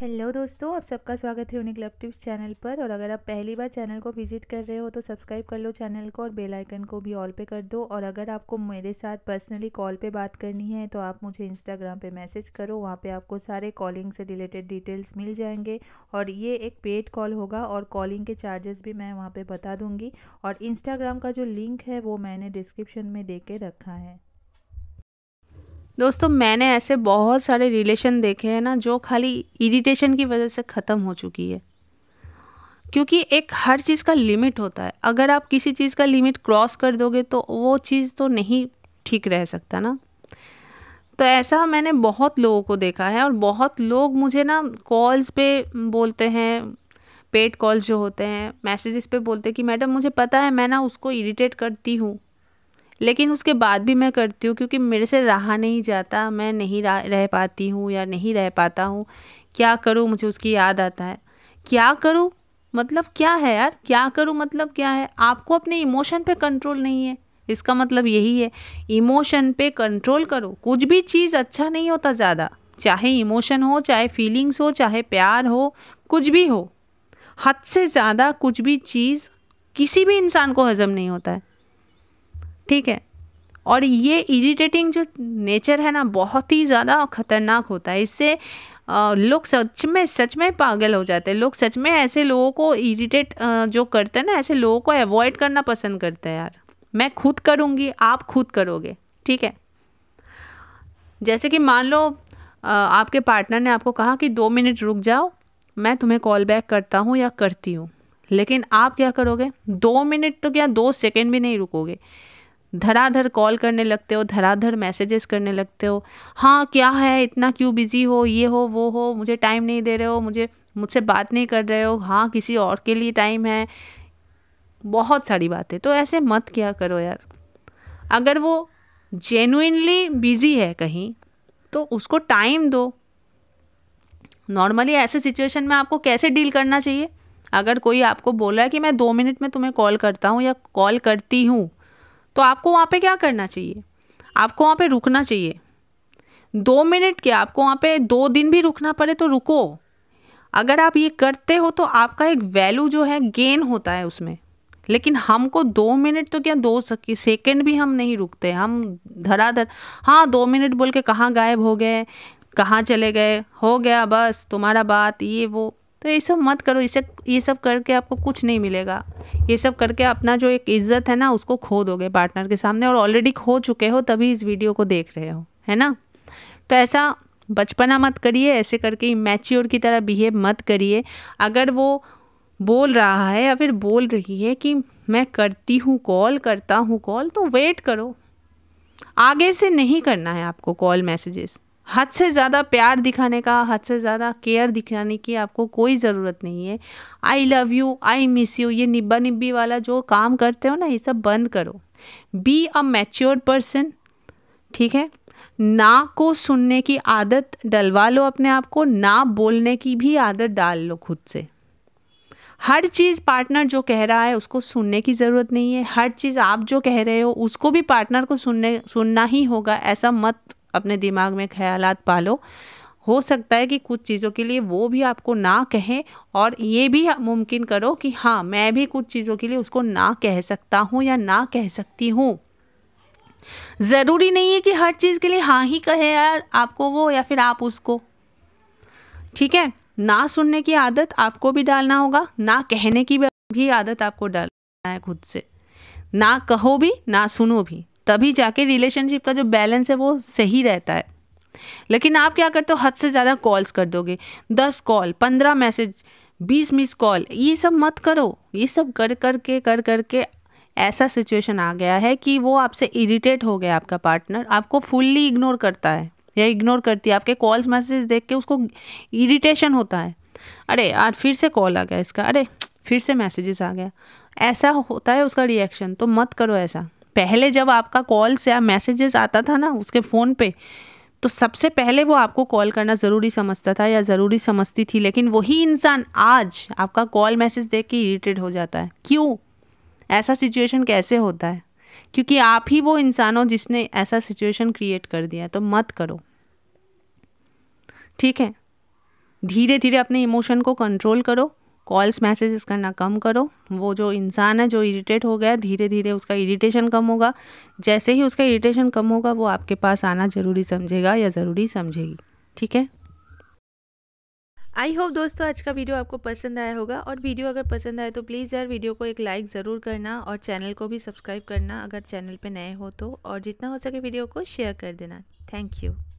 hello दोस्तों आप सबका स्वागत है यूनिक लव टिप्स चैनल पर और अगर आप पहली बार चैनल को विजिट कर रहे हो तो सब्सक्राइब कर लो चैनल को और बेल आइकन को भी ऑल पे कर दो और अगर आपको मेरे साथ पर्सनली कॉल पे बात करनी है तो आप मुझे इंस्टाग्राम पे मैसेज करो वहाँ पे आपको सारे कॉलिंग से रिलेटेड डिटेल्स मिल जाएंगे और ये एक पेड कॉल होगा और कॉलिंग के चार्जेस भी मैं वहाँ पर बता दूँगी और इंस्टाग्राम का जो लिंक है वो मैंने डिस्क्रिप्शन में दे के रखा है दोस्तों मैंने ऐसे बहुत सारे रिलेशन देखे हैं ना जो खाली इरिटेशन की वजह से ख़त्म हो चुकी है क्योंकि एक हर चीज़ का लिमिट होता है अगर आप किसी चीज़ का लिमिट क्रॉस कर दोगे तो वो चीज़ तो नहीं ठीक रह सकता ना तो ऐसा मैंने बहुत लोगों को देखा है और बहुत लोग मुझे ना कॉल्स पे बोलते हैं पेड कॉल्स जो होते हैं मैसेजेस पे बोलते हैं कि मैडम मुझे पता है मैं ना उसको इरिटेट करती हूँ लेकिन उसके बाद भी मैं करती हूँ क्योंकि मेरे से रहा नहीं जाता मैं नहीं रह पाती हूँ या नहीं रह पाता हूँ क्या करूँ मुझे उसकी याद आता है क्या करूँ मतलब क्या है यार क्या करूँ मतलब क्या है आपको अपने इमोशन पे कंट्रोल नहीं है इसका मतलब यही है इमोशन पे कंट्रोल करो कुछ भी चीज़ अच्छा नहीं होता ज़्यादा चाहे इमोशन हो चाहे फीलिंग्स हो चाहे प्यार हो कुछ भी हो हद से ज़्यादा कुछ भी चीज़ किसी भी इंसान को हजम नहीं होता है ठीक है और ये इरिटेटिंग जो नेचर है ना बहुत ही ज़्यादा ख़तरनाक होता है इससे लोग सच में सच में पागल हो जाते हैं लोग सच में ऐसे लोगों को इरिटेट जो करते हैं ना ऐसे लोगों को अवॉइड करना पसंद करते हैं यार मैं खुद करूँगी आप खुद करोगे ठीक है जैसे कि मान लो आपके पार्टनर ने आपको कहा कि दो मिनट रुक जाओ मैं तुम्हें कॉल बैक करता हूँ या करती हूँ लेकिन आप क्या करोगे दो मिनट तो क्या दो सेकेंड भी नहीं रुकोगे धड़ाधड़ कॉल करने लगते हो धड़ाधड़ मैसेजेस करने लगते हो हाँ क्या है इतना क्यों बिज़ी हो ये हो वो हो मुझे टाइम नहीं दे रहे हो मुझे मुझसे बात नहीं कर रहे हो हाँ किसी और के लिए टाइम है बहुत सारी बातें तो ऐसे मत क्या करो यार अगर वो जेनुइनली बिज़ी है कहीं तो उसको टाइम दो नॉर्मली ऐसे सिचुएशन में आपको कैसे डील करना चाहिए अगर कोई आपको बोला है कि मैं दो मिनट में तुम्हें कॉल करता हूँ या कॉल करती हूँ तो आपको वहाँ पे क्या करना चाहिए आपको वहाँ पे रुकना चाहिए दो मिनट के आपको वहाँ पे दो दिन भी रुकना पड़े तो रुको अगर आप ये करते हो तो आपका एक वैल्यू जो है गेन होता है उसमें लेकिन हमको दो मिनट तो क्या दो सेकेंड भी हम नहीं रुकते हम धराधर हाँ दो मिनट बोल के कहाँ गायब हो गए कहाँ चले गए हो गया बस तुम्हारा बात ये वो तो ये सब मत करो इसे ये सब करके आपको कुछ नहीं मिलेगा ये सब करके अपना जो एक इज्जत है ना उसको खो दोगे पार्टनर के सामने और ऑलरेडी खो चुके हो तभी इस वीडियो को देख रहे हो है ना तो ऐसा बचपना मत करिए ऐसे करके मैच्योर की तरह बिहेव मत करिए अगर वो बोल रहा है या फिर बोल रही है कि मैं करती हूँ कॉल करता हूँ कॉल तो वेट करो आगे से नहीं करना है आपको कॉल मैसेजेस हद से ज़्यादा प्यार दिखाने का हद से ज़्यादा केयर दिखाने की आपको कोई ज़रूरत नहीं है I love you I miss you ये निब्बा निब्बी वाला जो काम करते हो ना ये सब बंद करो बी अ मैच्योर पर्सन ठीक है ना को सुनने की आदत डलवा लो अपने आप को ना बोलने की भी आदत डाल लो खुद से हर चीज़ पार्टनर जो कह रहा है उसको सुनने की ज़रूरत नहीं है हर चीज़ आप जो कह रहे हो उसको भी पार्टनर को सुनने सुनना ही होगा ऐसा मत अपने दिमाग में ख्याल पालो हो सकता है कि कुछ चीज़ों के लिए वो भी आपको ना कहें और ये भी मुमकिन करो कि हाँ मैं भी कुछ चीज़ों के लिए उसको ना कह सकता हूँ या ना कह सकती हूँ ज़रूरी नहीं है कि हर चीज़ के लिए हाँ ही कहे यार आपको वो या फिर आप उसको ठीक है ना सुनने की आदत आपको भी डालना होगा ना कहने की भी आदत आपको डालना है खुद से ना कहो भी ना सुनो भी तभी जाके रिलेशनशिप का जो बैलेंस है वो सही रहता है लेकिन आप क्या करते हो हद से ज़्यादा कॉल्स कर दोगे दस कॉल पंद्रह मैसेज बीस मिस कॉल ये सब मत करो ये सब कर कर के कर कर के ऐसा सिचुएशन आ गया है कि वो आपसे इरिटेट हो गया आपका पार्टनर आपको फुल्ली इग्नोर करता है या इग्नोर करती है आपके कॉल्स मैसेज देख के उसको इरिटेशन होता है अरे यार फिर से कॉल आ गया इसका अरे फिर से मैसेजेस आ गया ऐसा होता है उसका रिएक्शन तो मत करो ऐसा पहले जब आपका कॉल्स या मैसेजेस आता था ना उसके फ़ोन पे तो सबसे पहले वो आपको कॉल करना ज़रूरी समझता था या ज़रूरी समझती थी लेकिन वही इंसान आज आपका कॉल मैसेज देख के इरीटेड हो जाता है क्यों ऐसा सिचुएशन कैसे होता है क्योंकि आप ही वो इंसान हो जिसने ऐसा सिचुएशन क्रिएट कर दिया तो मत करो ठीक है धीरे धीरे अपने इमोशन को कंट्रोल करो कॉल्स मैसेजेस करना कम करो वो जो इंसान है जो इरिटेट हो गया धीरे धीरे उसका इरिटेशन कम होगा जैसे ही उसका इरिटेशन कम होगा वो आपके पास आना ज़रूरी समझेगा या ज़रूरी समझेगी ठीक है आई होप दोस्तों आज का वीडियो आपको पसंद आया होगा और वीडियो अगर पसंद आए तो प्लीज़ यार वीडियो को एक लाइक ज़रूर करना और चैनल को भी सब्सक्राइब करना अगर चैनल पे नए हो तो और जितना हो सके वीडियो को शेयर कर देना थैंक यू